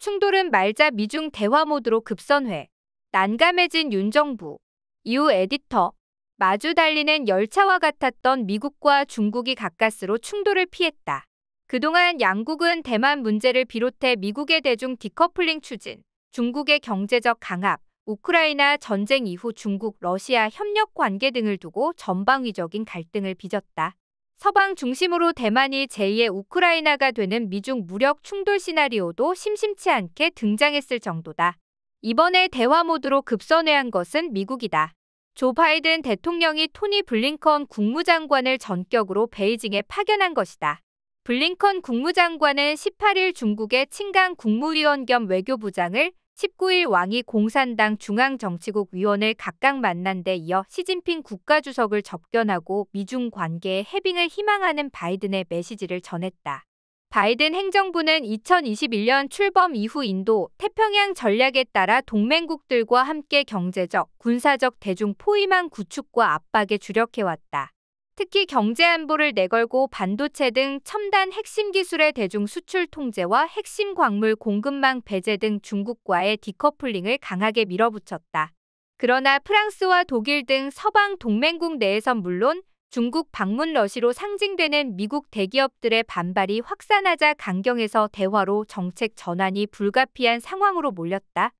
충돌은 말자 미중 대화 모드로 급선회. 난감해진 윤정부. 이후 에디터. 마주 달리는 열차와 같았던 미국과 중국이 가까스로 충돌을 피했다. 그동안 양국은 대만 문제를 비롯해 미국의 대중 디커플링 추진, 중국의 경제적 강압, 우크라이나 전쟁 이후 중국, 러시아 협력 관계 등을 두고 전방위적인 갈등을 빚었다. 서방 중심으로 대만이 제2의 우크라이나가 되는 미중 무력 충돌 시나리오도 심심치 않게 등장했을 정도다. 이번에 대화 모드로 급선회한 것은 미국이다. 조 바이든 대통령이 토니 블링컨 국무장관을 전격으로 베이징에 파견한 것이다. 블링컨 국무장관은 18일 중국의 친강 국무위원 겸 외교부장을 19일 왕이 공산당 중앙정치국 위원을 각각 만난 데 이어 시진핑 국가주석을 접견하고 미중 관계의 해빙을 희망하는 바이든의 메시지를 전했다. 바이든 행정부는 2021년 출범 이후 인도 태평양 전략에 따라 동맹국들과 함께 경제적, 군사적 대중 포위망 구축과 압박에 주력해왔다. 특히 경제 안보를 내걸고 반도체 등 첨단 핵심 기술의 대중 수출 통제와 핵심 광물 공급망 배제 등 중국과의 디커플링을 강하게 밀어붙였다. 그러나 프랑스와 독일 등 서방 동맹국 내에선 물론 중국 방문 러시로 상징되는 미국 대기업들의 반발이 확산하자 강경에서 대화로 정책 전환이 불가피한 상황으로 몰렸다.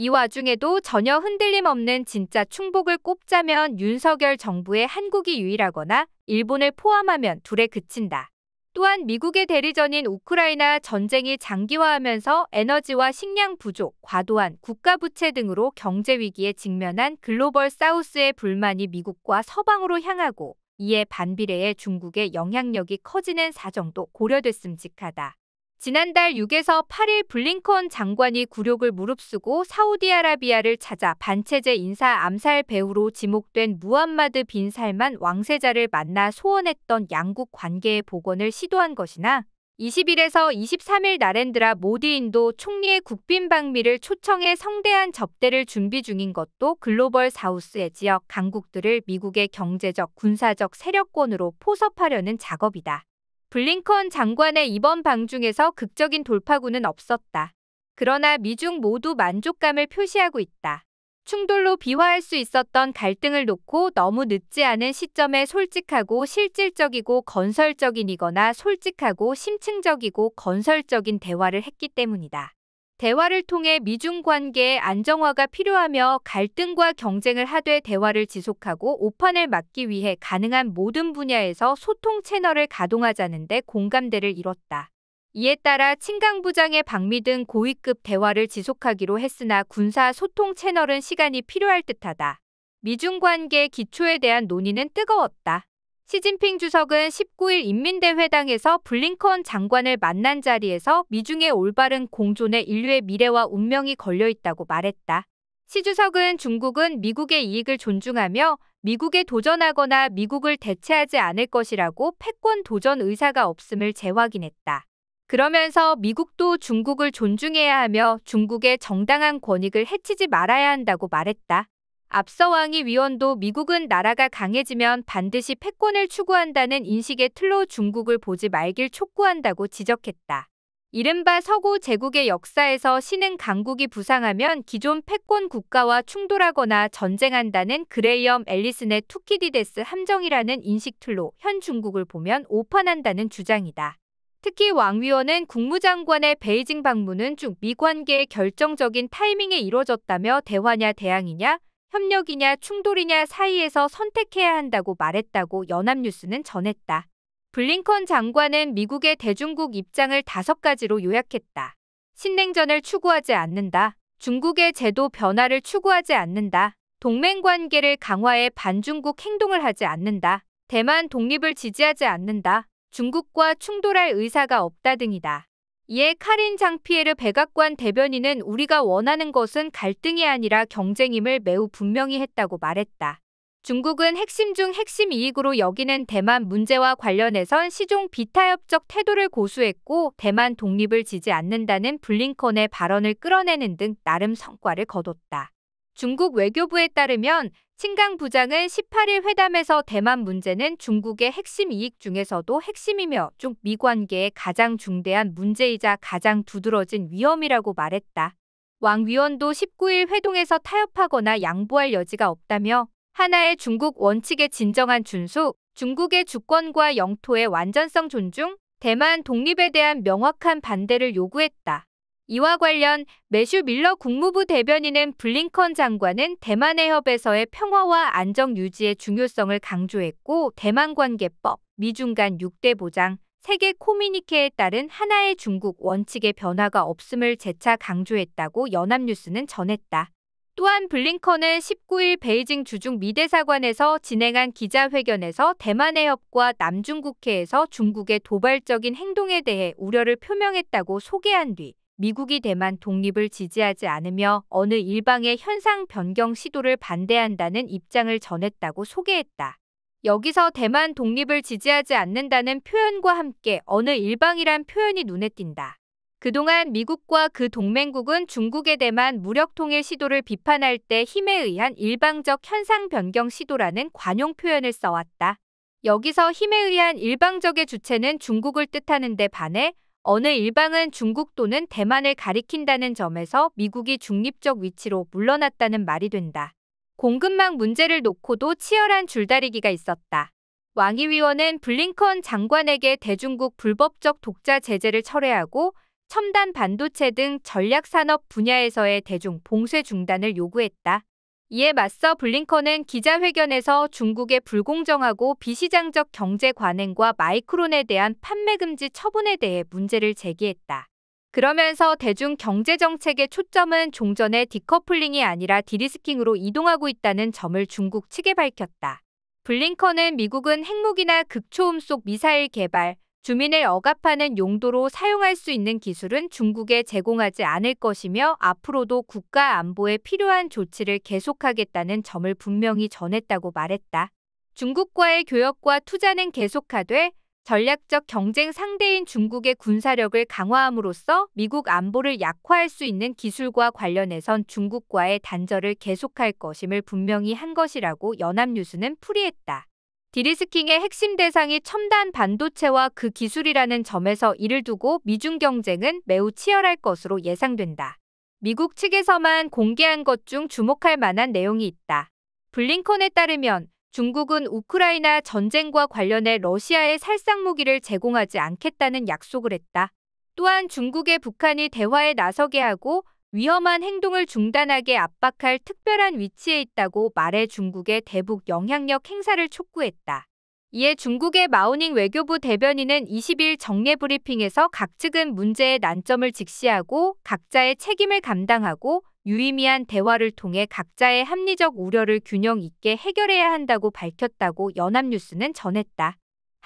이 와중에도 전혀 흔들림 없는 진짜 충복을 꼽자면 윤석열 정부의 한국이 유일하거나 일본을 포함하면 둘에 그친다. 또한 미국의 대리전인 우크라이나 전쟁이 장기화하면서 에너지와 식량 부족, 과도한 국가 부채 등으로 경제 위기에 직면한 글로벌 사우스의 불만이 미국과 서방으로 향하고 이에 반비례해 중국의 영향력이 커지는 사정도 고려됐음직하다. 지난달 6에서 8일 블링컨 장관이 굴욕을 무릅쓰고 사우디아라비아를 찾아 반체제 인사 암살 배후로 지목된 무함마드 빈 살만 왕세자를 만나 소원했던 양국 관계의 복원을 시도한 것이나 20일에서 23일 나렌드라 모디 인도 총리의 국빈 방미를 초청해 성대한 접대를 준비 중인 것도 글로벌 사우스의 지역 강국들을 미국의 경제적 군사적 세력권으로 포섭하려는 작업이다. 블링컨 장관의 이번 방중에서 극적인 돌파구는 없었다. 그러나 미중 모두 만족감을 표시하고 있다. 충돌로 비화할 수 있었던 갈등을 놓고 너무 늦지 않은 시점에 솔직하고 실질적이고 건설적인이거나 솔직하고 심층적이고 건설적인 대화를 했기 때문이다. 대화를 통해 미중 관계의 안정화가 필요하며 갈등과 경쟁을 하되 대화를 지속하고 오판을 막기 위해 가능한 모든 분야에서 소통 채널을 가동하자는데 공감대를 이뤘다. 이에 따라 친강부장의 방미 등 고위급 대화를 지속하기로 했으나 군사 소통 채널은 시간이 필요할 듯하다. 미중 관계 기초에 대한 논의는 뜨거웠다. 시진핑 주석은 19일 인민대회당에서 블링컨 장관을 만난 자리에서 미중의 올바른 공존에 인류의 미래와 운명이 걸려 있다고 말했다. 시 주석은 중국은 미국의 이익을 존중하며 미국에 도전하거나 미국을 대체하지 않을 것이라고 패권 도전 의사가 없음을 재확인했다. 그러면서 미국도 중국을 존중해야 하며 중국의 정당한 권익을 해치지 말아야 한다고 말했다. 앞서 왕이 위원도 미국은 나라가 강해지면 반드시 패권을 추구한다는 인식의 틀로 중국을 보지 말길 촉구한다고 지적했다. 이른바 서구 제국의 역사에서 신흥 강국이 부상하면 기존 패권 국가와 충돌하거나 전쟁한다는 그레이엄 앨리슨의 투키디데스 함정이라는 인식 틀로 현 중국을 보면 오판한다는 주장이다. 특히 왕 위원은 국무장관의 베이징 방문은 중 미관계의 결정적인 타이밍에 이뤄졌다며 대화냐 대항이냐 협력이냐 충돌이냐 사이에서 선택해야 한다고 말했다고 연합뉴스는 전했다. 블링컨 장관은 미국의 대중국 입장을 다섯 가지로 요약했다. 신냉전을 추구하지 않는다. 중국의 제도 변화를 추구하지 않는다. 동맹 관계를 강화해 반중국 행동을 하지 않는다. 대만 독립을 지지하지 않는다. 중국과 충돌할 의사가 없다 등이다. 이에 예, 카린 장피에르 백악관 대변인은 우리가 원하는 것은 갈등이 아니라 경쟁임을 매우 분명히 했다고 말했다. 중국은 핵심 중 핵심 이익으로 여기는 대만 문제와 관련해선 시종 비타협적 태도를 고수했고 대만 독립을 지지 않는다는 블링컨의 발언을 끌어내는 등 나름 성과를 거뒀다. 중국 외교부에 따르면 친강 부장은 18일 회담에서 대만 문제는 중국의 핵심 이익 중에서도 핵심이며 중미 관계의 가장 중대한 문제이자 가장 두드러진 위험이라고 말했다. 왕 위원도 19일 회동에서 타협하거나 양보할 여지가 없다며 하나의 중국 원칙의 진정한 준수, 중국의 주권과 영토의 완전성 존중, 대만 독립에 대한 명확한 반대를 요구했다. 이와 관련 매슈 밀러 국무부 대변인은 블링컨 장관은 대만해 협에서의 평화와 안정 유지의 중요성을 강조했고 대만 관계법, 미중 간 6대 보장, 세계 코미니케에 따른 하나의 중국 원칙의 변화가 없음을 재차 강조했다고 연합뉴스는 전했다. 또한 블링컨은 19일 베이징 주중 미대사관에서 진행한 기자회견에서 대만해협과 남중국해에서 중국의 도발적인 행동에 대해 우려를 표명했다고 소개한 뒤 미국이 대만 독립을 지지하지 않으며 어느 일방의 현상 변경 시도를 반대한다는 입장을 전했다고 소개했다. 여기서 대만 독립을 지지하지 않는다는 표현과 함께 어느 일방이란 표현이 눈에 띈다. 그동안 미국과 그 동맹국은 중국에 대만 무력 통일 시도를 비판할 때 힘에 의한 일방적 현상 변경 시도라는 관용 표현을 써왔다. 여기서 힘에 의한 일방적의 주체는 중국을 뜻하는데 반해 어느 일방은 중국 또는 대만을 가리킨다는 점에서 미국이 중립적 위치로 물러났다는 말이 된다. 공급망 문제를 놓고도 치열한 줄다리기가 있었다. 왕이 위원은 블링컨 장관에게 대중국 불법적 독자 제재를 철회하고 첨단 반도체 등 전략산업 분야에서의 대중 봉쇄 중단을 요구했다. 이에 맞서 블링컨은 기자회견에서 중국의 불공정하고 비시장적 경제 관행과 마이크론에 대한 판매 금지 처분에 대해 문제를 제기했다. 그러면서 대중 경제 정책의 초점은 종전의 디커플링이 아니라 디리스킹으로 이동하고 있다는 점을 중국 측에 밝혔다. 블링컨은 미국은 핵무기나 극초음속 미사일 개발, 주민을 억압하는 용도로 사용할 수 있는 기술은 중국에 제공하지 않을 것이며 앞으로도 국가 안보에 필요한 조치를 계속하겠다는 점을 분명히 전했다고 말했다. 중국과의 교역과 투자는 계속하되 전략적 경쟁 상대인 중국의 군사력을 강화함으로써 미국 안보를 약화할 수 있는 기술과 관련해선 중국과의 단절을 계속할 것임을 분명히 한 것이라고 연합뉴스는 풀이했다. 디리스킹의 핵심 대상이 첨단 반도체와 그 기술이라는 점에서 이를 두고 미중 경쟁은 매우 치열할 것으로 예상된다. 미국 측에서만 공개한 것 중 주목할 만한 내용이 있다. 블링컨에 따르면 중국은 우크라이나 전쟁과 관련해 러시아에 살상 무기를 제공하지 않겠다는 약속을 했다. 또한 중국의 북한이 대화에 나서게 하고 위험한 행동을 중단하게 압박할 특별한 위치에 있다고 말해 중국의 대북 영향력 행사를 촉구했다. 이에 중국의 마오닝 외교부 대변인은 20일 정례 브리핑에서 각 측은 문제의 난점을 직시하고 각자의 책임을 감당하고 유의미한 대화를 통해 각자의 합리적 우려를 균형 있게 해결해야 한다고 밝혔다고 연합뉴스는 전했다.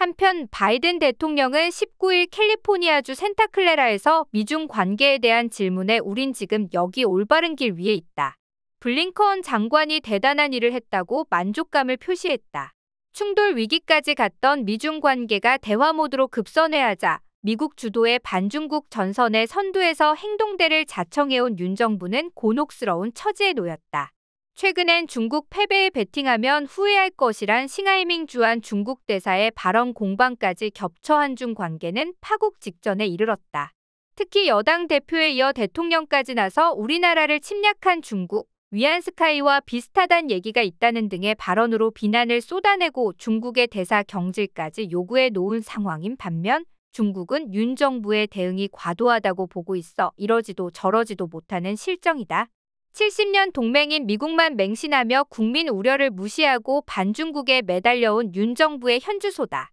한편 바이든 대통령은 19일 캘리포니아주 센타클레라에서 미중 관계에 대한 질문에 우린 지금 여기 올바른 길 위에 있다. 블링컨 장관이 대단한 일을 했다고 만족감을 표시했다. 충돌 위기까지 갔던 미중 관계가 대화 모드로 급선회하자 미국 주도의 반중국 전선의 선두에서 행동대를 자청해온 윤 정부는 곤혹스러운 처지에 놓였다. 최근엔 중국 패배에 베팅하면 후회할 것이란 싱하이밍 주한 중국 대사의 발언 공방까지 겹쳐 한중 관계는 파국 직전에 이르렀다. 특히 여당 대표에 이어 대통령까지 나서 우리나라를 침략한 중국, 위안스카이와 비슷하단 얘기가 있다는 등의 발언으로 비난을 쏟아내고 중국의 대사 경질까지 요구해 놓은 상황인 반면 중국은 윤 정부의 대응이 과도하다고 보고 있어 이러지도 저러지도 못하는 실정이다. 70년 동맹인 미국만 맹신하며 국민 우려를 무시하고 반중국에 매달려온 윤 정부의 현주소다.